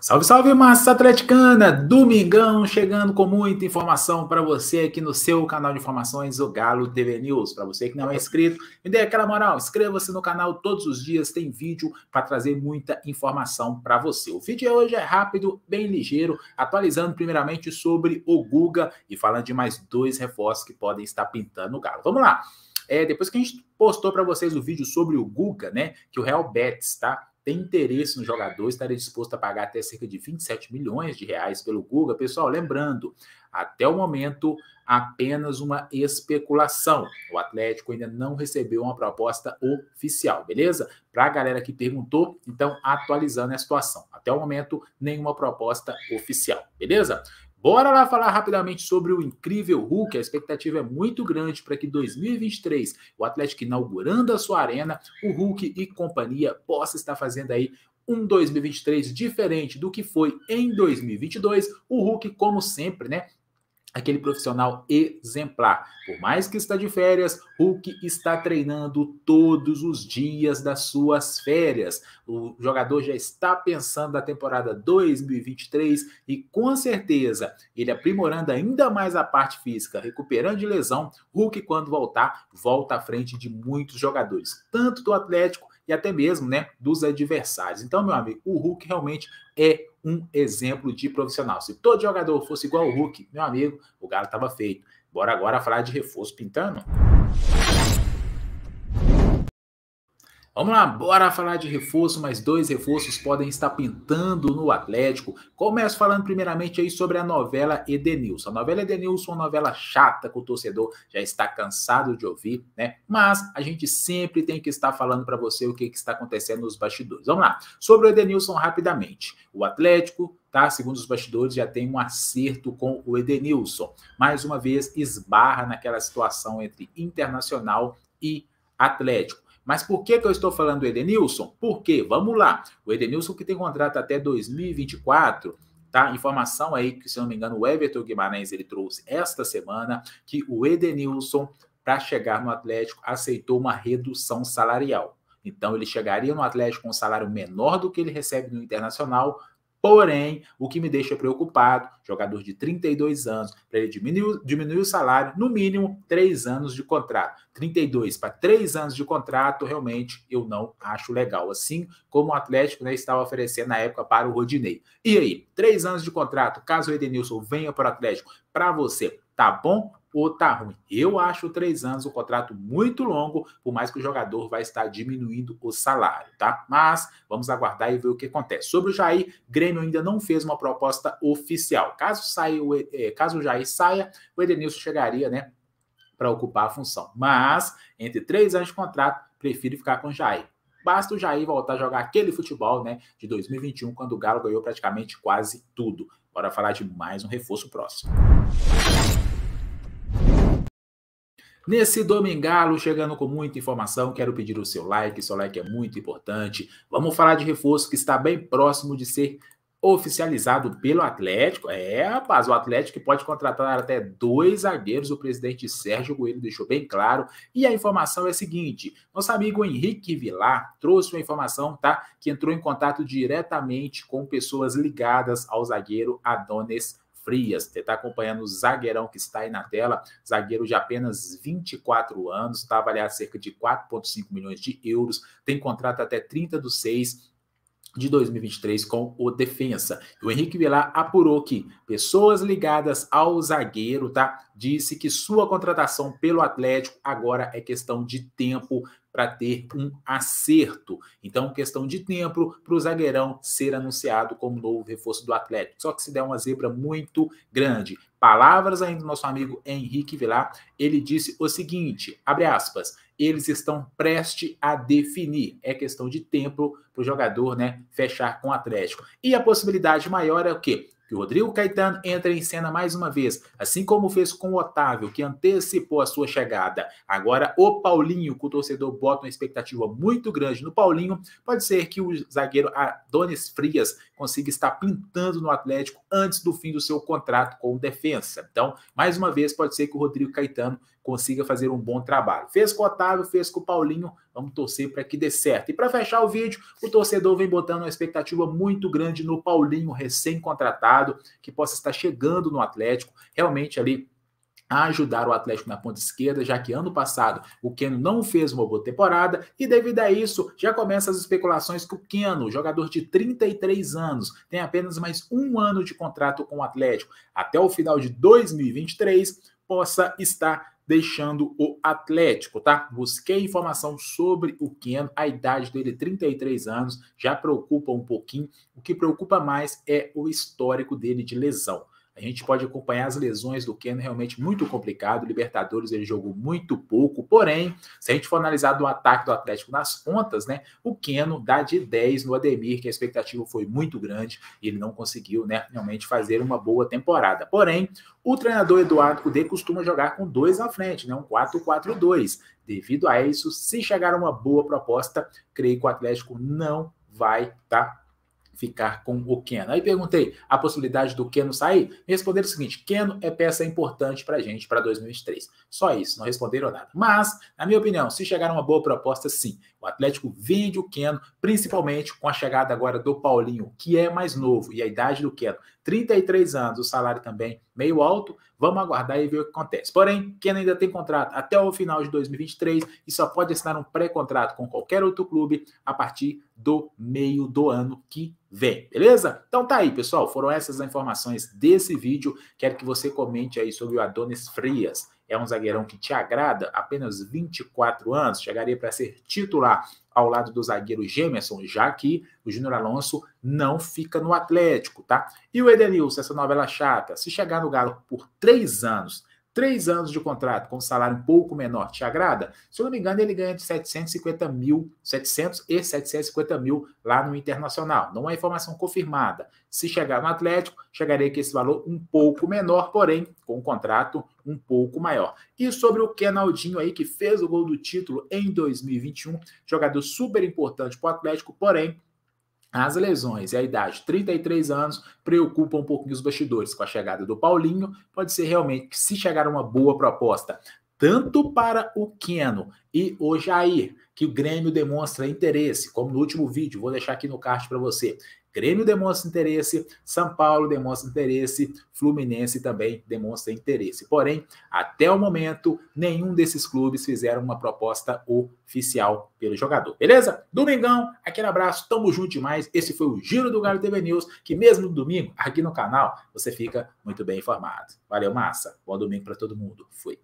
Salve, salve, massa atleticana! Domingão chegando com muita informação para você aqui no seu canal de informações, o Galo TV News. Para você que não é inscrito, me dê aquela moral, inscreva-se no canal todos os dias, tem vídeo para trazer muita informação para você. O vídeo de hoje é rápido, bem ligeiro, atualizando primeiramente sobre o Guga e falando de mais dois reforços que podem estar pintando o Galo. Vamos lá! É, depois que a gente postou para vocês o vídeo sobre o Guga, né, que é o Real Betis, tá? tem interesse no jogador, estaria disposto a pagar até cerca de 27 milhões de reais pelo Guga. Pessoal, lembrando, até o momento, apenas uma especulação. O Atlético ainda não recebeu uma proposta oficial, beleza? Para a galera que perguntou, então atualizando a situação. Até o momento, nenhuma proposta oficial, beleza? Bora lá falar rapidamente sobre o incrível Hulk. A expectativa é muito grande para que 2023, o Atlético inaugurando a sua arena, o Hulk e companhia possa estar fazendo aí um 2023 diferente do que foi em 2022. O Hulk, como sempre, né, aquele profissional exemplar. Por mais que está de férias, Hulk está treinando todos os dias das suas férias. O jogador já está pensando na temporada 2023 e com certeza ele aprimorando ainda mais a parte física, recuperando de lesão, Hulk quando voltar, volta à frente de muitos jogadores, tanto do Atlético e até mesmo, né, dos adversários. Então, meu amigo, o Hulk realmente é um exemplo de profissional. Se todo jogador fosse igual ao Hulk, meu amigo, o galo estava feito. Bora agora falar de reforço pintando? Vamos lá, bora falar de reforço, mas dois reforços podem estar pintando no Atlético. Começo falando primeiramente aí sobre a novela Edenilson. A novela Edenilson é uma novela chata que o torcedor já está cansado de ouvir, né? Mas a gente sempre tem que estar falando para você o que, que está acontecendo nos bastidores. Vamos lá, sobre o Edenilson rapidamente. O Atlético tá? Segundo os bastidores, já tem um acerto com o Edenilson. Mais uma vez, esbarra naquela situação entre internacional e Atlético. Mas por que, que eu estou falando do Edenilson? Por quê? Vamos lá. O Edenilson que tem contrato até 2024, tá? Informação aí que, se não me engano, o Everton Guimarães ele trouxe esta semana que o Edenilson, para chegar no Atlético, aceitou uma redução salarial. Então, ele chegaria no Atlético com um salário menor do que ele recebe no Internacional, Porém, o que me deixa preocupado, jogador de 32 anos, para ele diminuir, diminuir o salário, no mínimo, três anos de contrato. 32 para três anos de contrato, realmente eu não acho legal. Assim como o Atlético né, estava oferecendo na época para o Rodinei. E aí, três anos de contrato, caso o Edenilson venha para o Atlético, para você, tá bom ou tá ruim. Eu acho três anos um contrato muito longo, por mais que o jogador vai estar diminuindo o salário, tá? Mas vamos aguardar e ver o que acontece. Sobre o Jair, Grêmio ainda não fez uma proposta oficial. Caso, saia, é, caso o Jair saia, o Edenilson chegaria, né? Para ocupar a função. Mas, entre três anos de contrato, prefiro ficar com o Jair. Basta o Jair voltar a jogar aquele futebol, né? De 2021, quando o Galo ganhou praticamente quase tudo. Bora falar de mais um reforço próximo. Nesse Domingalo, chegando com muita informação, quero pedir o seu like, seu like é muito importante. Vamos falar de reforço que está bem próximo de ser oficializado pelo Atlético. É, rapaz, o Atlético pode contratar até dois zagueiros, o presidente Sérgio Coelho deixou bem claro. E a informação é a seguinte: nosso amigo Henrique Vilar trouxe uma informação, tá? Que entrou em contato diretamente com pessoas ligadas ao zagueiro Adonis Frias, você está acompanhando o zagueirão que está aí na tela, zagueiro de apenas 24 anos, está avaliado cerca de 4,5 milhões de euros, tem contrato até 30 do 6, de 2023 com o defensa. O Henrique Vilar apurou que pessoas ligadas ao zagueiro, tá? Disse que sua contratação pelo Atlético agora é questão de tempo para ter um acerto. Então, questão de tempo para o zagueirão ser anunciado como novo reforço do Atlético. Só que se der uma zebra muito grande. Palavras ainda do nosso amigo Henrique Vilar, ele disse o seguinte, abre aspas, eles estão prestes a definir. É questão de tempo para o jogador né, fechar com o Atlético. E a possibilidade maior é o quê? Que o Rodrigo Caetano entre em cena mais uma vez, assim como fez com o Otávio, que antecipou a sua chegada. Agora, o Paulinho, que o torcedor bota uma expectativa muito grande no Paulinho, pode ser que o zagueiro Adonis Frias consiga estar pintando no Atlético antes do fim do seu contrato com o Defensa. Então, mais uma vez, pode ser que o Rodrigo Caetano consiga fazer um bom trabalho. Fez com o Otávio, fez com o Paulinho, vamos torcer para que dê certo. E para fechar o vídeo, o torcedor vem botando uma expectativa muito grande no Paulinho, recém-contratado, que possa estar chegando no Atlético, realmente ali a ajudar o Atlético na ponta esquerda, já que ano passado o Keno não fez uma boa temporada e devido a isso já começam as especulações que o Keno, jogador de 33 anos, tem apenas mais um ano de contrato com o Atlético até o final de 2023, possa estar deixando o Atlético, tá? Busquei informação sobre o Keno, a idade dele, 33 é anos, já preocupa um pouquinho. O que preocupa mais é o histórico dele de lesão. A gente pode acompanhar as lesões do Keno, realmente muito complicado. O Libertadores ele jogou muito pouco, porém, se a gente for analisar do ataque do Atlético nas pontas, né? O Keno dá de 10 no Ademir, que a expectativa foi muito grande e ele não conseguiu, né, realmente fazer uma boa temporada. Porém, o treinador Eduardo Cudê costuma jogar com dois à frente, né? Um 4-4-2. Devido a isso, se chegar uma boa proposta, creio que o Atlético não vai, tá? ficar com o Keno. Aí perguntei a possibilidade do Keno sair. Me responderam o seguinte: Keno é peça importante para a gente para 2023. Só isso, não responderam nada. Mas, na minha opinião, se chegar uma boa proposta, sim. O Atlético vende o Keno, principalmente com a chegada agora do Paulinho, que é mais novo, e a idade do Keno, 33 anos, o salário também meio alto. Vamos aguardar e ver o que acontece. Porém, Keno ainda tem contrato até o final de 2023 e só pode assinar um pré-contrato com qualquer outro clube a partir do meio do ano que vem, beleza? Então tá aí, pessoal. Foram essas as informações desse vídeo. Quero que você comente aí sobre o Adonis Frias. É um zagueirão que te agrada, apenas 24 anos, chegaria para ser titular ao lado do zagueiro Gemerson, já que o Júnior Alonso não fica no Atlético, tá? E o Edenilson, essa novela chata, se chegar no Galo por três anos três anos de contrato com um salário um pouco menor, te agrada? Se eu não me engano, ele ganha de 750 mil, 700 e 750 mil lá no Internacional. Não é informação confirmada. Se chegar no Atlético, chegaria com esse valor um pouco menor, porém, com um contrato um pouco maior. E sobre o Kenaldinho aí, que fez o gol do título em 2021, jogador super importante para o Atlético, porém, as lesões e a idade, 33 anos, preocupam um pouquinho os bastidores. Com a chegada do Paulinho, pode ser realmente que se chegar uma boa proposta, tanto para o Keno e o Jair, que o Grêmio demonstra interesse, como no último vídeo, vou deixar aqui no card para você. Grêmio demonstra interesse, São Paulo demonstra interesse, Fluminense também demonstra interesse. Porém, até o momento, nenhum desses clubes fizeram uma proposta oficial pelo jogador. Beleza? Domingão, aquele abraço, tamo junto demais. Esse foi o Giro do Galo TV News, que mesmo no domingo, aqui no canal, você fica muito bem informado. Valeu, massa. Bom domingo para todo mundo. Fui.